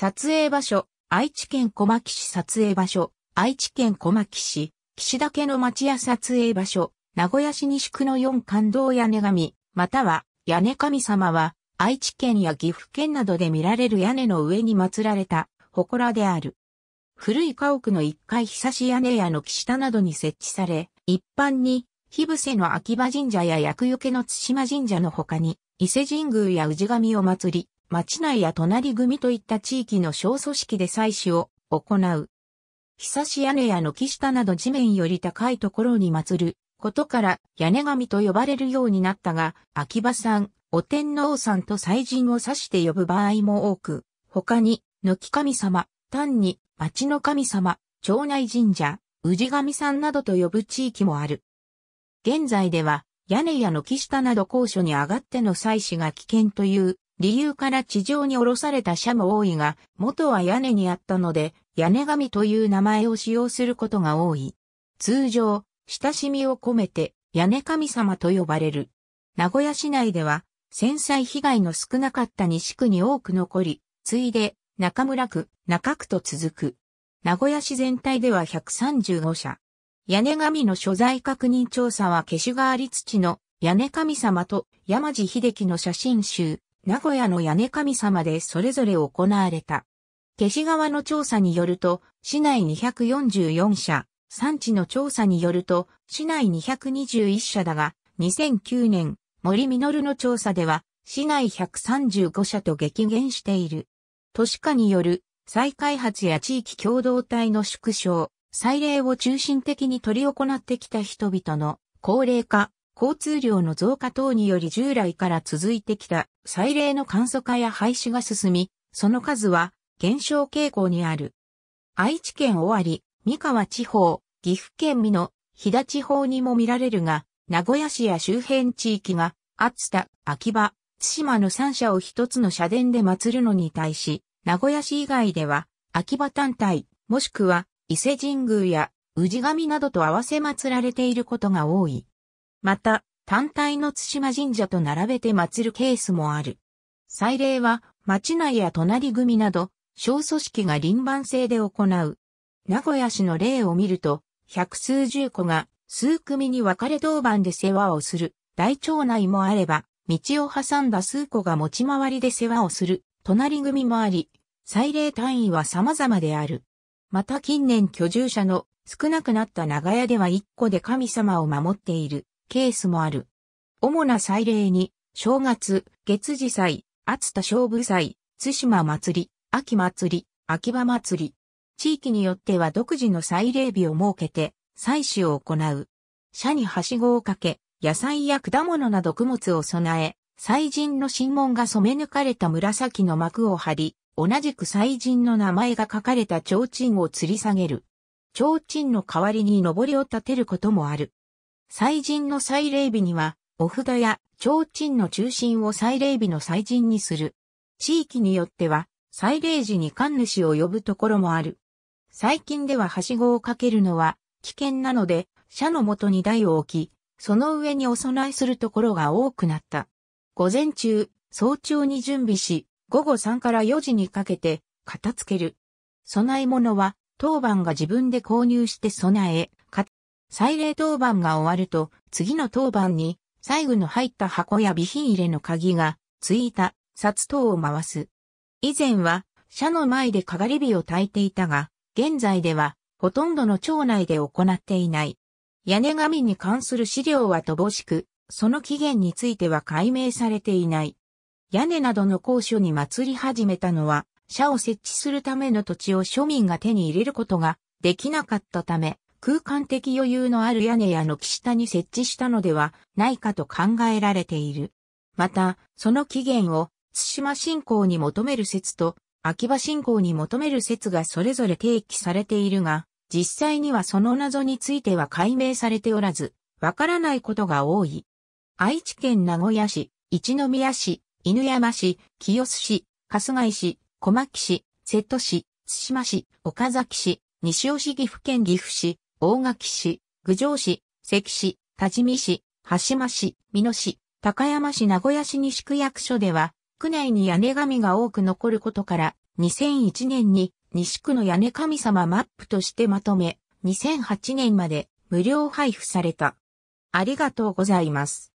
撮影場所、愛知県小牧市撮影場所、愛知県小牧市、岸田家の町屋撮影場所、名古屋市西区の四感動屋根神、または屋根神様は、愛知県や岐阜県などで見られる屋根の上に祀られた、祠である。古い家屋の一階久し屋根屋の岸田などに設置され、一般に、日伏の秋葉神社や薬除けの津島神社の他に、伊勢神宮や氏神を祭り、町内や隣組といった地域の小組織で採取を行う。ひさし屋根や軒下など地面より高いところに祀ることから屋根神と呼ばれるようになったが、秋葉さん、お天皇さんと祭神を指して呼ぶ場合も多く、他に、軒神様、単に、町の神様、町内神社、氏神さんなどと呼ぶ地域もある。現在では、屋根や軒下など高所に上がっての祭祀が危険という理由から地上に降ろされた社も多いが、元は屋根にあったので、屋根神という名前を使用することが多い。通常、親しみを込めて、屋根神様と呼ばれる。名古屋市内では、戦災被害の少なかった西区に多く残り、ついで、中村区、中区と続く。名古屋市全体では135社。屋根神の所在確認調査は消しがあり土の屋根神様と山地秀樹の写真集、名古屋の屋根神様でそれぞれ行われた。消し川の調査によると、市内244社、産地の調査によると、市内221社だが、2009年、森実の調査では、市内135社と激減している。都市化による再開発や地域共同体の縮小、再礼を中心的に取り行ってきた人々の高齢化、交通量の増加等により従来から続いてきた祭礼の簡素化や廃止が進み、その数は減少傾向にある。愛知県尾張、三河地方、岐阜県美濃、飛騨地方にも見られるが、名古屋市や周辺地域が、厚田、秋葉、津島の三社を一つの社殿で祀るのに対し、名古屋市以外では、秋葉単体、もしくは伊勢神宮や氏神などと合わせ祀られていることが多い。また、単体の津島神社と並べて祀るケースもある。祭礼は、町内や隣組など、小組織が輪番制で行う。名古屋市の例を見ると、百数十個が数組に分かれ当番で世話をする大町内もあれば、道を挟んだ数個が持ち回りで世話をする隣組もあり、祭礼単位は様々である。また近年居住者の少なくなった長屋では一個で神様を守っているケースもある。主な祭礼に、正月、月次祭、厚田勝負祭、津島祭り、秋祭り、秋葉祭り。地域によっては独自の祭礼日を設けて、祭祀を行う。社にはしごをかけ、野菜や果物など供物を備え、祭神の神門が染め抜かれた紫の幕を張り、同じく祭神の名前が書かれた提灯を吊り下げる。提灯の代わりに上りを立てることもある。祭神の祭礼日には、お札や提灯の中心を祭礼日の祭神にする。地域によっては、祭礼時に神主を呼ぶところもある。最近でははしごをかけるのは危険なので、社のもとに台を置き、その上にお供えするところが多くなった。午前中、早朝に準備し、午後3から4時にかけて、片付ける。供え物は、当番が自分で購入して備え、祭礼当番が終わると、次の当番に、最具の入った箱や備品入れの鍵が、ついた、札等を回す。以前は、社の前でかがり火を焚いていたが、現在では、ほとんどの町内で行っていない。屋根紙に関する資料は乏しく、その起源については解明されていない。屋根などの高所に祭り始めたのは、社を設置するための土地を庶民が手に入れることができなかったため、空間的余裕のある屋根や軒下に設置したのではないかと考えられている。また、その起源を、津島信仰に求める説と、秋葉信仰に求める説がそれぞれ提起されているが、実際にはその謎については解明されておらず、わからないことが多い。愛知県名古屋市、一宮市、犬山市、清須市、春日井市、小牧市、瀬戸市、津島市、岡崎市、西尾市岐阜県岐阜市、大垣市、郡上市、関市、多治見市、羽島市、美濃市、高山市、名古屋市西区役所では、区内に屋根紙が多く残ることから、2001年に西区の屋根神様マップとしてまとめ、2008年まで無料配布された。ありがとうございます。